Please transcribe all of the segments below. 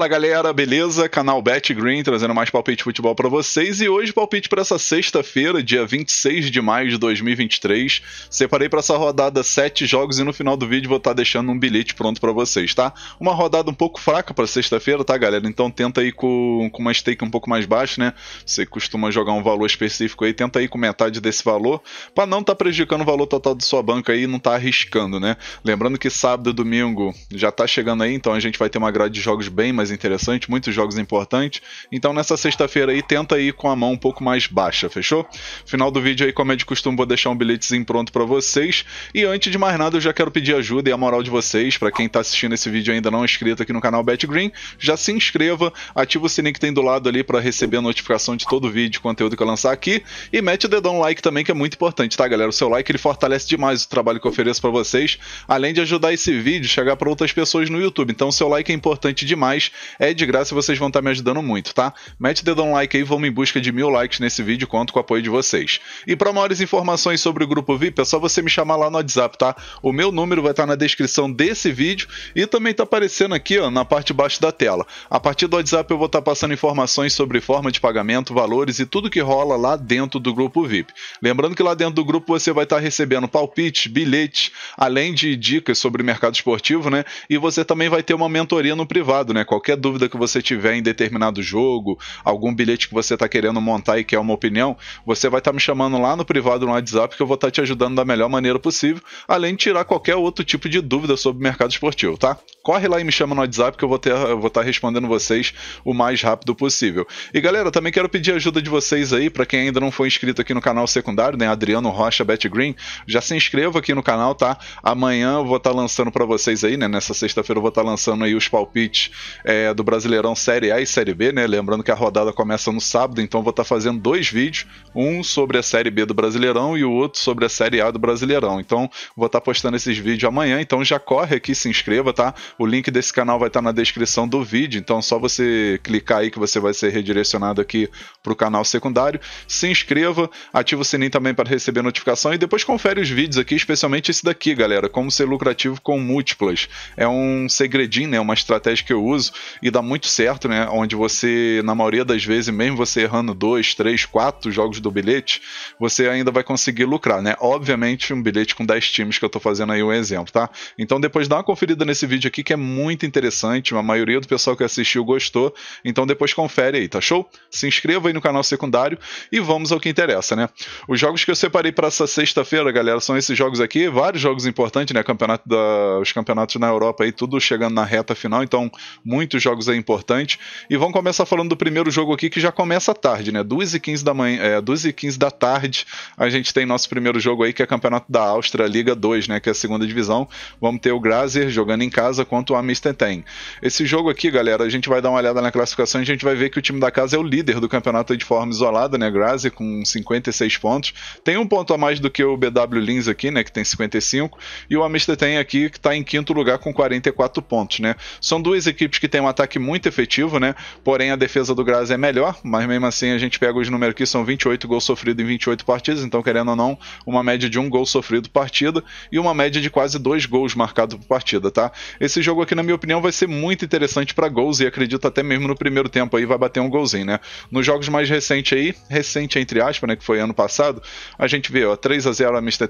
Fala galera, beleza? Canal Bet Green trazendo mais palpite de futebol para vocês e hoje palpite para essa sexta-feira, dia 26 de maio de 2023. Separei para essa rodada sete jogos e no final do vídeo vou estar tá deixando um bilhete pronto para vocês, tá? Uma rodada um pouco fraca para sexta-feira, tá, galera? Então tenta aí com, com uma stake um pouco mais baixa, né? Você costuma jogar um valor específico aí, tenta aí com metade desse valor para não estar tá prejudicando o valor total da sua banca aí, e não estar tá arriscando, né? Lembrando que sábado e domingo já tá chegando aí, então a gente vai ter uma grade de jogos bem mais coisa interessante, muitos jogos importantes. Então nessa sexta-feira aí, tenta ir com a mão um pouco mais baixa, fechou? Final do vídeo aí, como é de costume, vou deixar um bilhetezinho pronto para vocês. E antes de mais nada, eu já quero pedir ajuda e a moral de vocês, para quem tá assistindo esse vídeo ainda não é inscrito aqui no canal Bet Green, já se inscreva, ativa o sininho que tem do lado ali para receber a notificação de todo vídeo, conteúdo que eu lançar aqui e mete o dedão like também que é muito importante, tá galera? O seu like ele fortalece demais o trabalho que eu ofereço para vocês, além de ajudar esse vídeo a chegar para outras pessoas no YouTube. Então, o seu like é importante demais é de graça e vocês vão estar tá me ajudando muito, tá? Mete o like aí, vamos em busca de mil likes nesse vídeo, conto com o apoio de vocês. E para maiores informações sobre o grupo VIP, é só você me chamar lá no WhatsApp, tá? O meu número vai estar tá na descrição desse vídeo e também está aparecendo aqui, ó, na parte de baixo da tela. A partir do WhatsApp eu vou estar tá passando informações sobre forma de pagamento, valores e tudo que rola lá dentro do grupo VIP. Lembrando que lá dentro do grupo você vai estar recebendo palpites, bilhetes, além de dicas sobre mercado esportivo, né? E você também vai ter uma mentoria no privado, né? Qualquer qualquer dúvida que você tiver em determinado jogo, algum bilhete que você está querendo montar e quer uma opinião, você vai estar tá me chamando lá no privado no WhatsApp que eu vou estar tá te ajudando da melhor maneira possível, além de tirar qualquer outro tipo de dúvida sobre o mercado esportivo, tá? Corre lá e me chama no WhatsApp que eu vou estar tá respondendo vocês o mais rápido possível. E galera, também quero pedir a ajuda de vocês aí, para quem ainda não foi inscrito aqui no canal secundário, né? Adriano Rocha Bet Green, já se inscreva aqui no canal, tá? Amanhã eu vou estar tá lançando para vocês aí, né? Nessa sexta-feira eu vou estar tá lançando aí os palpites é, do Brasileirão Série A e Série B, né? Lembrando que a rodada começa no sábado, então vou estar tá fazendo dois vídeos, um sobre a Série B do Brasileirão e o outro sobre a Série A do Brasileirão. Então vou estar tá postando esses vídeos amanhã, então já corre aqui, se inscreva, tá? O link desse canal vai estar tá na descrição do vídeo, então só você clicar aí que você vai ser redirecionado aqui para o canal secundário. Se inscreva, ativa o sininho também para receber notificação e depois confere os vídeos aqui, especialmente esse daqui, galera, como ser lucrativo com múltiplas. É um segredinho, né? Uma estratégia que eu uso e dá muito certo, né? Onde você, na maioria das vezes, mesmo você errando dois, três, quatro jogos do bilhete, você ainda vai conseguir lucrar, né? Obviamente, um bilhete com 10 times que eu tô fazendo aí um exemplo, tá? Então depois dá uma conferida nesse vídeo aqui que é muito interessante, a maioria do pessoal que assistiu gostou, então depois confere aí, tá show? Se inscreva aí no canal secundário e vamos ao que interessa, né? Os jogos que eu separei para essa sexta-feira, galera, são esses jogos aqui, vários jogos importantes, né? Campeonato da... os campeonatos na Europa aí, tudo chegando na reta final, então muito muitos jogos é importante. E vamos começar falando do primeiro jogo aqui, que já começa tarde, né? 2 e 15 da manhã, é, 2 e 15 da tarde, a gente tem nosso primeiro jogo aí, que é Campeonato da Áustria, Liga 2, né? Que é a segunda divisão. Vamos ter o Grazer jogando em casa quanto o tem Esse jogo aqui, galera, a gente vai dar uma olhada na classificação e a gente vai ver que o time da casa é o líder do campeonato de forma isolada, né? Grazer com 56 pontos. Tem um ponto a mais do que o BW Lins aqui, né? Que tem 55. E o tem aqui, que está em quinto lugar com 44 pontos, né? São duas equipes que têm tem um ataque muito efetivo, né? Porém, a defesa do Graz é melhor, mas mesmo assim a gente pega os números aqui, são 28 gols sofridos em 28 partidas, então querendo ou não, uma média de um gol sofrido por partida e uma média de quase dois gols marcados por partida, tá? Esse jogo aqui, na minha opinião, vai ser muito interessante para gols e acredito até mesmo no primeiro tempo aí vai bater um golzinho, né? Nos jogos mais recentes aí, recente entre aspas, né, que foi ano passado, a gente vê, ó, 3 a 0 a Mister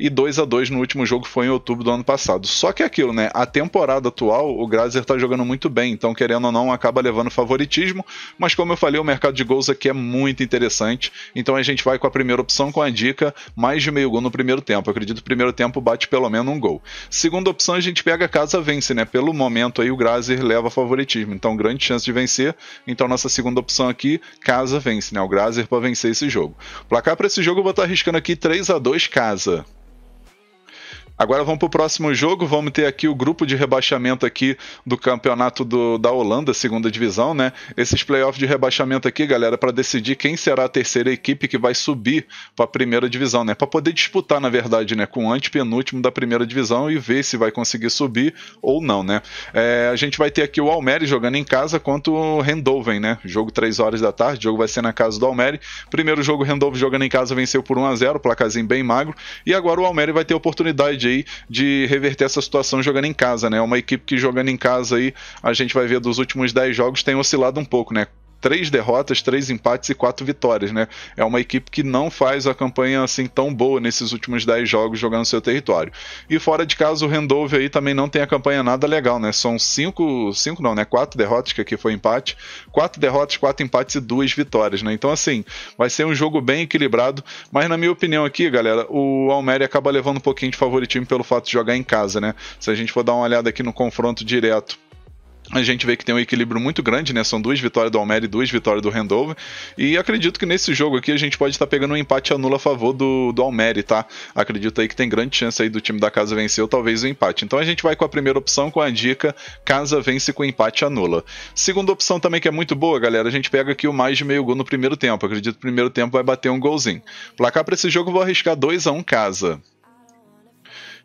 e 2 a 2 no último jogo que foi em outubro do ano passado. Só que é aquilo, né? A temporada atual, o Grazer tá jogando muito bem então querendo ou não acaba levando favoritismo, mas como eu falei, o mercado de gols aqui é muito interessante, então a gente vai com a primeira opção com a dica, mais de meio gol no primeiro tempo, eu acredito que o primeiro tempo bate pelo menos um gol. Segunda opção a gente pega a casa vence, né, pelo momento aí o Grazer leva favoritismo, então grande chance de vencer, então nossa segunda opção aqui, casa vence, né, o Grazer é para vencer esse jogo. Placar para esse jogo eu vou estar tá riscando arriscando aqui 3 a 2 casa. Agora vamos para o próximo jogo. Vamos ter aqui o grupo de rebaixamento aqui do campeonato do, da Holanda, segunda divisão, né? Esses playoffs de rebaixamento aqui, galera, para decidir quem será a terceira equipe que vai subir para a primeira divisão, né? Para poder disputar, na verdade, né, com o antepenúltimo da primeira divisão e ver se vai conseguir subir ou não, né? É, a gente vai ter aqui o Almere jogando em casa contra o Rendoven, né? Jogo 3 horas da tarde, o jogo vai ser na casa do Almere. Primeiro jogo, o Rendoven jogando em casa venceu por 1 a 0 placazinho bem magro. E agora o Almere vai ter a oportunidade de aí de reverter essa situação jogando em casa, né? É uma equipe que jogando em casa aí, a gente vai ver dos últimos 10 jogos tem oscilado um pouco, né? três derrotas, três empates e quatro vitórias, né? É uma equipe que não faz a campanha assim tão boa nesses últimos dez jogos jogando seu território. E fora de casa, o Rendove aí também não tem a campanha nada legal, né? São cinco, cinco não, né? Quatro derrotas, que aqui foi empate, quatro derrotas, quatro empates e duas vitórias, né? Então, assim, vai ser um jogo bem equilibrado, mas na minha opinião aqui, galera, o Alméria acaba levando um pouquinho de favoritismo pelo fato de jogar em casa, né? Se a gente for dar uma olhada aqui no confronto direto a gente vê que tem um equilíbrio muito grande, né? São duas vitórias do Almere e duas vitórias do Rendover. E acredito que nesse jogo aqui a gente pode estar pegando um empate anula a favor do, do Almere, tá? Acredito aí que tem grande chance aí do time da casa vencer ou talvez o um empate. Então a gente vai com a primeira opção com a dica: casa vence com empate anula. Segunda opção também que é muito boa, galera. A gente pega aqui o mais de meio gol no primeiro tempo. Acredito que o primeiro tempo vai bater um golzinho. Placar para esse jogo eu vou arriscar 2 a 1 um casa.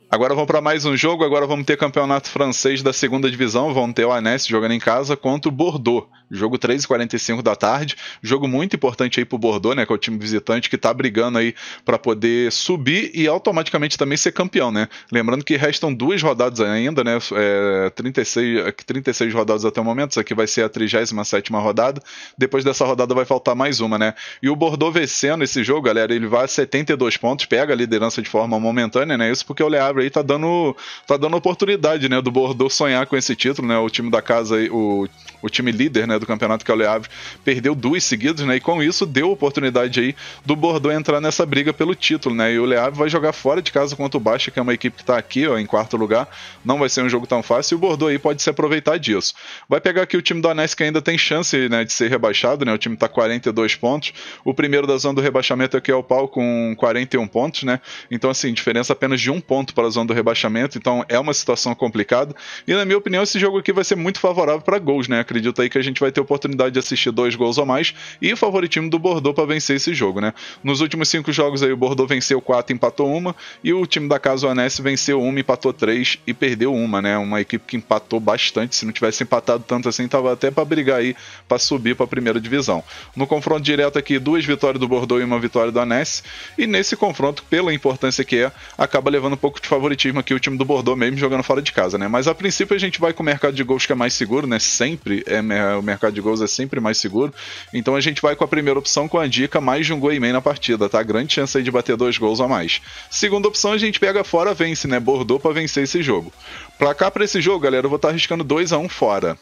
Agora vamos para mais um jogo. Agora vamos ter campeonato francês da segunda divisão. Vão ter o Anes jogando em casa contra o Bordeaux. Jogo 3h45 da tarde. Jogo muito importante aí pro Bordeaux, né? Que é o time visitante que tá brigando aí para poder subir e automaticamente também ser campeão, né? Lembrando que restam duas rodadas ainda, né? É, 36, 36 rodadas até o momento. Isso aqui vai ser a 37 rodada. Depois dessa rodada vai faltar mais uma, né? E o Bordeaux vencendo esse jogo, galera, ele vai a 72 pontos, pega a liderança de forma momentânea, né? Isso porque o Le aí tá dando, tá dando oportunidade, né? Do Bordeaux sonhar com esse título, né? O time da casa, o, o time líder, né? né, do campeonato, que é o Le Havre, perdeu duas seguidas, né? E com isso deu oportunidade aí do Bordeaux entrar nessa briga pelo título, né? E o Le Havre vai jogar fora de casa contra o Baixa, que é uma equipe que está aqui, ó, em quarto lugar. Não vai ser um jogo tão fácil e o Bordeaux aí pode se aproveitar disso. Vai pegar aqui o time do Anés que ainda tem chance, né, de ser rebaixado, né? O time está 42 pontos. O primeiro da zona do rebaixamento aqui é o Pau com 41 pontos, né? Então assim, diferença apenas de um ponto para a zona do rebaixamento. Então é uma situação complicada. E na minha opinião, esse jogo aqui vai ser muito favorável para gols, né? Acredito aí que a gente vai vai ter oportunidade de assistir dois gols ou mais e o favoritismo do Bordeaux para vencer esse jogo, né? Nos últimos cinco jogos aí o Bordeaux venceu quatro, empatou uma e o time da Casa Oanense venceu uma, empatou três e perdeu uma, né? Uma equipe que empatou bastante, se não tivesse empatado tanto assim, tava até para brigar aí para subir para a primeira divisão. No confronto direto aqui, duas vitórias do Bordeaux e uma vitória do Anense e nesse confronto, pela importância que é, acaba levando um pouco de favoritismo aqui o time do Bordeaux mesmo jogando fora de casa, né? Mas a princípio a gente vai com o mercado de gols que é mais seguro, né? Sempre é, é o mercado mercado de gols é sempre mais seguro. Então a gente vai com a primeira opção com a dica mais de um gol e meio na partida, tá? Grande chance aí de bater dois gols a mais. Segunda opção a gente pega fora, vence, né? Bordou para vencer esse jogo. Pra cá para esse jogo, galera, eu vou estar tá arriscando 2 a 1 um fora.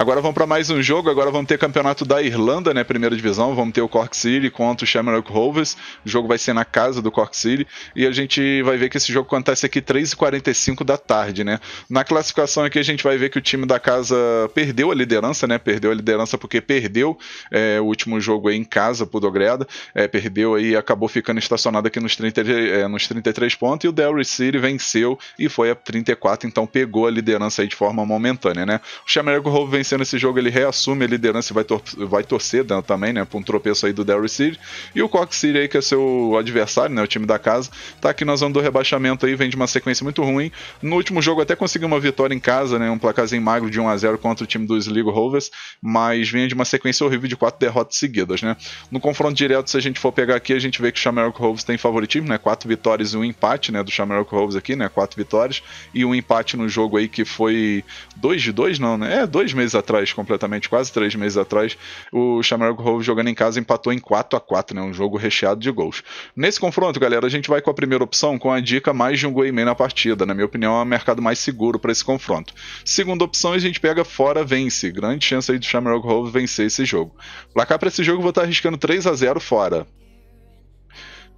Agora vamos para mais um jogo. Agora vamos ter campeonato da Irlanda, né? Primeira divisão. Vamos ter o Cork City contra o Shamrock Rovers. O jogo vai ser na casa do Cork City. E a gente vai ver que esse jogo acontece aqui 3h45 da tarde, né? Na classificação aqui a gente vai ver que o time da casa perdeu a liderança, né? Perdeu a liderança porque perdeu é, o último jogo em casa pro Dogreda. É, perdeu aí e acabou ficando estacionado aqui nos, 30, é, nos 33 pontos. E o Derry City venceu e foi a 34, então pegou a liderança aí de forma momentânea, né? O Shamrock Rovers nesse jogo, ele reassume a liderança e vai, tor vai torcer né, também, né? Pra um tropeço aí do Derry City. E o Cox City aí, que é seu adversário, né? O time da casa, tá aqui na zona do rebaixamento aí, vem de uma sequência muito ruim. No último jogo até conseguiu uma vitória em casa, né? Um placarzinho magro de 1 a 0 contra o time do Sligo Rovers, mas vem de uma sequência horrível de quatro derrotas seguidas, né? No confronto direto, se a gente for pegar aqui, a gente vê que o Shamrock Rovers tem favoritismo, né? Quatro vitórias e um empate, né? Do Shamrock Rovers aqui, né? Quatro vitórias e um empate no jogo aí que foi 2 de 2, não, né? É, dois meses atrás, completamente, quase três meses atrás, o Shamrock Hove jogando em casa empatou em 4 a 4 né? Um jogo recheado de gols. Nesse confronto, galera, a gente vai com a primeira opção, com a dica mais de um gol e meio na partida. Na minha opinião, é o mercado mais seguro para esse confronto. Segunda opção, a gente pega fora vence. Grande chance aí do Shamrock Hove vencer esse jogo. Placar para esse jogo, vou estar tá riscando arriscando 3 a 0 fora.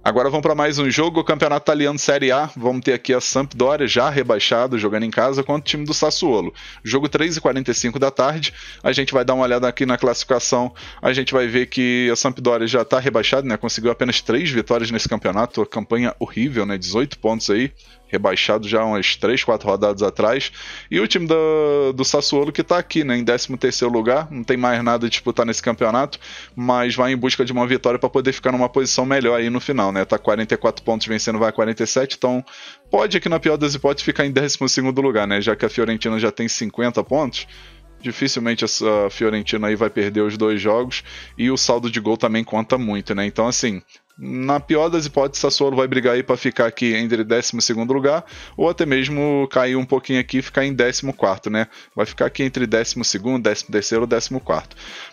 Agora vamos para mais um jogo, o Campeonato Italiano Série A. Vamos ter aqui a Sampdoria já rebaixado, jogando em casa contra o time do Sassuolo. Jogo 3h45 da tarde. A gente vai dar uma olhada aqui na classificação. A gente vai ver que a Sampdoria já está rebaixada, né? Conseguiu apenas 3 vitórias nesse campeonato, campanha horrível, né? 18 pontos aí rebaixado já umas 3, 4 rodadas atrás. E o time do, do Sassuolo que está aqui, né, em 13 lugar, não tem mais nada a disputar nesse campeonato, mas vai em busca de uma vitória para poder ficar numa posição melhor aí no final, né? Tá 44 pontos vencendo, vai a 47, então pode aqui na pior das hipóteses ficar em 12 lugar, né? Já que a Fiorentina já tem 50 pontos, dificilmente essa Fiorentina aí vai perder os dois jogos e o saldo de gol também conta muito, né? Então, assim, na pior das hipóteses, Sassuolo vai brigar aí para ficar aqui entre 12 lugar, ou até mesmo cair um pouquinho aqui e ficar em 14, né? Vai ficar aqui entre 12, 13 ou 14.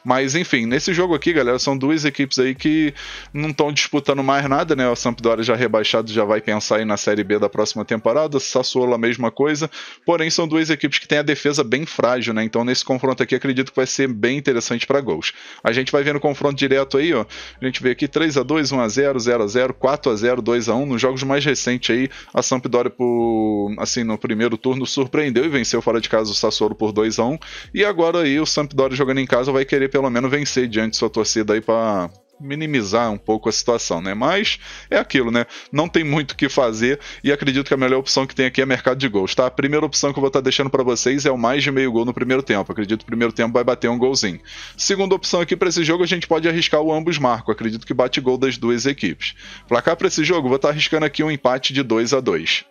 Mas enfim, nesse jogo aqui, galera, são duas equipes aí que não estão disputando mais nada, né? O Sampdoria já rebaixado já vai pensar aí na Série B da próxima temporada, Sassuolo a mesma coisa, porém são duas equipes que têm a defesa bem frágil, né? Então nesse confronto aqui acredito que vai ser bem interessante para gols. A gente vai ver no confronto direto aí, ó. A gente vê aqui 3 a 2 1 a 1x0, 0x0, 4x0, 2x1. Nos jogos mais recentes aí, a Sampdoria, por, assim, no primeiro turno, surpreendeu e venceu fora de casa o Sassuolo por 2x1. E agora aí o Sampdoria jogando em casa vai querer pelo menos vencer diante de sua torcida aí para minimizar um pouco a situação, né? Mas é aquilo, né? Não tem muito o que fazer e acredito que a melhor opção que tem aqui é mercado de gols, tá? A primeira opção que eu vou estar tá deixando para vocês é o mais de meio gol no primeiro tempo. Acredito que o primeiro tempo vai bater um golzinho. Segunda opção aqui para esse jogo, a gente pode arriscar o ambos marcos. Acredito que bate gol das duas equipes. Placar para esse jogo, vou estar tá arriscando aqui um empate de 2 a 2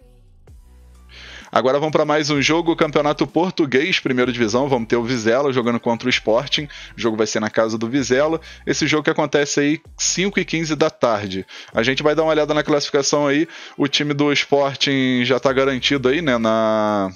Agora vamos para mais um jogo, Campeonato Português, primeira divisão. Vamos ter o Vizela jogando contra o Sporting. O jogo vai ser na casa do Vizela. Esse jogo que acontece aí 5 e 15 da tarde. A gente vai dar uma olhada na classificação aí. O time do Sporting já está garantido aí, né? Na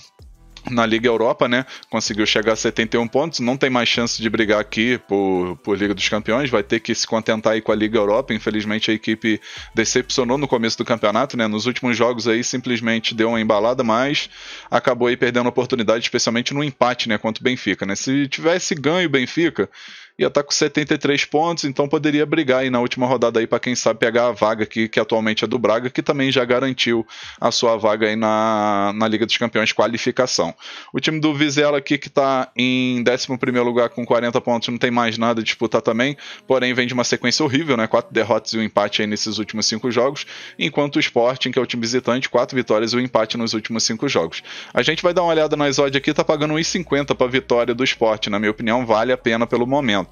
na Liga Europa, né? Conseguiu chegar a 71 pontos, não tem mais chance de brigar aqui por, por Liga dos Campeões, vai ter que se contentar aí com a Liga Europa. Infelizmente a equipe decepcionou no começo do campeonato, né? Nos últimos jogos aí simplesmente deu uma embalada, mas acabou aí perdendo a oportunidade, especialmente no empate, né, contra o Benfica, né? Se tivesse ganho o Benfica, ia estar tá com 73 pontos, então poderia brigar aí na última rodada aí para quem sabe pegar a vaga aqui, que atualmente é do Braga, que também já garantiu a sua vaga aí na, na Liga dos Campeões qualificação. O time do Vizela aqui que está em 11 lugar com 40 pontos, não tem mais nada a disputar também, porém vem de uma sequência horrível, né? Quatro derrotas e um empate aí nesses últimos cinco jogos, enquanto o Sporting, que é o time visitante, quatro vitórias e um empate nos últimos cinco jogos. A gente vai dar uma olhada nas odds aqui, tá pagando 1,50 para a vitória do Sport, na minha opinião vale a pena pelo momento.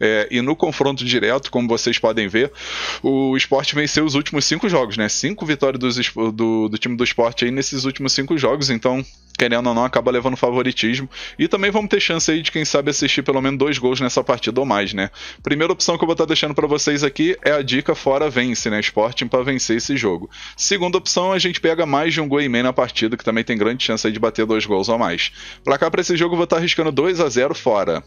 É, e no confronto direto, como vocês podem ver, o esporte venceu os últimos cinco jogos, né? Cinco vitórias do, do, do time do esporte aí nesses últimos cinco jogos, então querendo ou não, acaba levando favoritismo. E também vamos ter chance aí de, quem sabe, assistir pelo menos dois gols nessa partida ou mais, né? Primeira opção que eu vou estar tá deixando para vocês aqui é a dica fora vence, né? Sporting para vencer esse jogo. Segunda opção, a gente pega mais de um gol e meio na partida, que também tem grande chance aí de bater dois gols ou mais. cá, para esse jogo, eu vou estar tá arriscando 2 a 0 fora.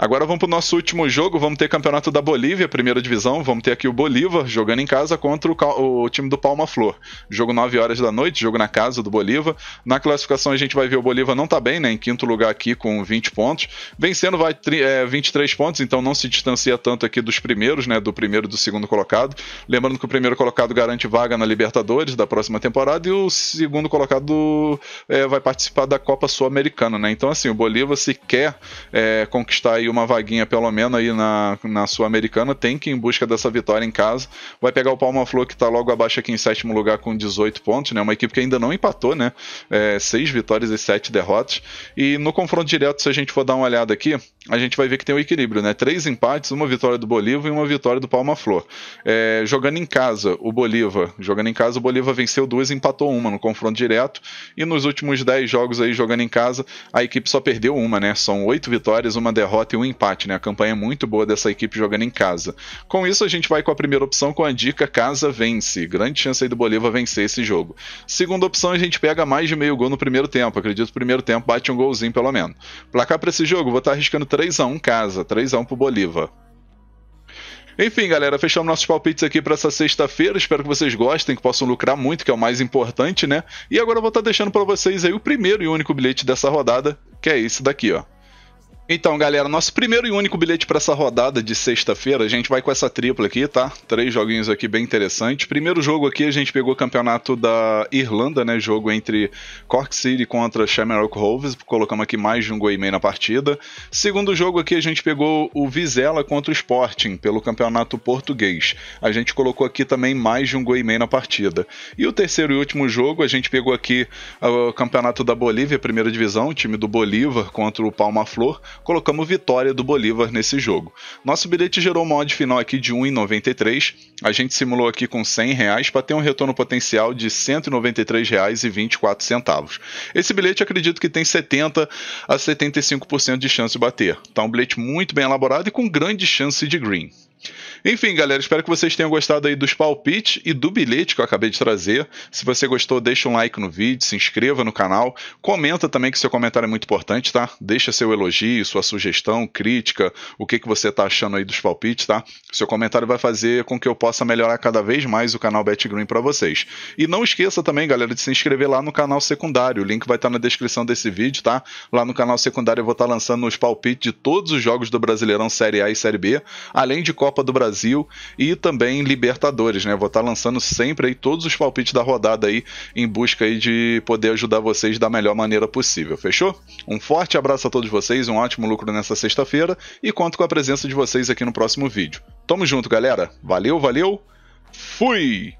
Agora vamos para o nosso último jogo. Vamos ter campeonato da Bolívia, primeira divisão. Vamos ter aqui o Bolívar jogando em casa contra o, o time do Palma Flor. Jogo 9 horas da noite, jogo na casa do Bolívar. Na classificação a gente vai ver o Bolívar não está bem, né? Em quinto lugar aqui com 20 pontos. Vencendo vai é, 23 pontos, então não se distancia tanto aqui dos primeiros, né? Do primeiro e do segundo colocado. Lembrando que o primeiro colocado garante vaga na Libertadores da próxima temporada e o segundo colocado é, vai participar da Copa Sul-Americana, né? Então, assim, o Bolívar se quer é, conquistar aí uma vaguinha pelo menos aí na, na Sul-Americana, tem que ir em busca dessa vitória em casa. Vai pegar o Palma Flor, que está logo abaixo aqui em sétimo lugar com 18 pontos, né? Uma equipe que ainda não empatou, né? É, seis vitórias e sete derrotas. E no confronto direto, se a gente for dar uma olhada aqui, a gente vai ver que tem um equilíbrio, né? Três empates, uma vitória do Bolívar e uma vitória do Palma Flor. É, jogando em casa, o Bolívar. Jogando em casa, o Bolívar venceu duas e empatou uma no confronto direto. E nos últimos dez jogos aí jogando em casa, a equipe só perdeu uma, né? São oito vitórias, uma derrota e um empate, né? A campanha é muito boa dessa equipe jogando em casa. Com isso, a gente vai com a primeira opção com a dica casa vence. Grande chance aí do Bolívar vencer esse jogo. Segunda opção, a gente pega mais de meio gol no primeiro tempo. Acredito que primeiro tempo bate um golzinho pelo menos. Placar para esse jogo, vou estar tá arriscando 3 a 1 casa, 3 a 1 pro Bolívar. Enfim, galera, fechamos nossos palpites aqui para essa sexta-feira. Espero que vocês gostem, que possam lucrar muito, que é o mais importante, né? E agora eu vou estar tá deixando para vocês aí o primeiro e único bilhete dessa rodada, que é esse daqui, ó. Então, galera, nosso primeiro e único bilhete para essa rodada de sexta-feira, a gente vai com essa tripla aqui, tá? Três joguinhos aqui bem interessantes. Primeiro jogo aqui, a gente pegou o campeonato da Irlanda, né? Jogo entre Cork City contra Shamrock Rovers, colocamos aqui mais de um gol e meio na partida. Segundo jogo aqui, a gente pegou o Vizela contra o Sporting, pelo campeonato português. A gente colocou aqui também mais de um gol e meio na partida. E o terceiro e último jogo, a gente pegou aqui ah, o campeonato da Bolívia, primeira divisão, time do Bolívar contra o Palma Flor colocamos vitória do Bolívar nesse jogo. Nosso bilhete gerou um mod final aqui de 1,93. A gente simulou aqui com 100 reais para ter um retorno potencial de R$ 193,24. Esse bilhete acredito que tem 70 a 75% de chance de bater. Tá um bilhete muito bem elaborado e com grande chance de green. Enfim, galera, espero que vocês tenham gostado aí dos palpites e do bilhete que eu acabei de trazer. Se você gostou, deixa um like no vídeo, se inscreva no canal, comenta também que seu comentário é muito importante, tá? Deixa seu elogio, sua sugestão, crítica, o que, que você tá achando aí dos palpites, tá? Seu comentário vai fazer com que eu possa melhorar cada vez mais o canal Bet Green para vocês. E não esqueça também, galera, de se inscrever lá no canal secundário. O link vai estar tá na descrição desse vídeo, tá? Lá no canal secundário eu vou estar tá lançando os palpites de todos os jogos do Brasileirão Série A e Série B, além de Copa do Brasil e também Libertadores, né? Vou estar tá lançando sempre aí todos os palpites da rodada aí em busca aí de poder ajudar vocês da melhor maneira possível, fechou? Um forte abraço a todos vocês, um ótimo lucro nessa sexta-feira e conto com a presença de vocês aqui no próximo vídeo. Tamo junto, galera. Valeu, valeu. Fui.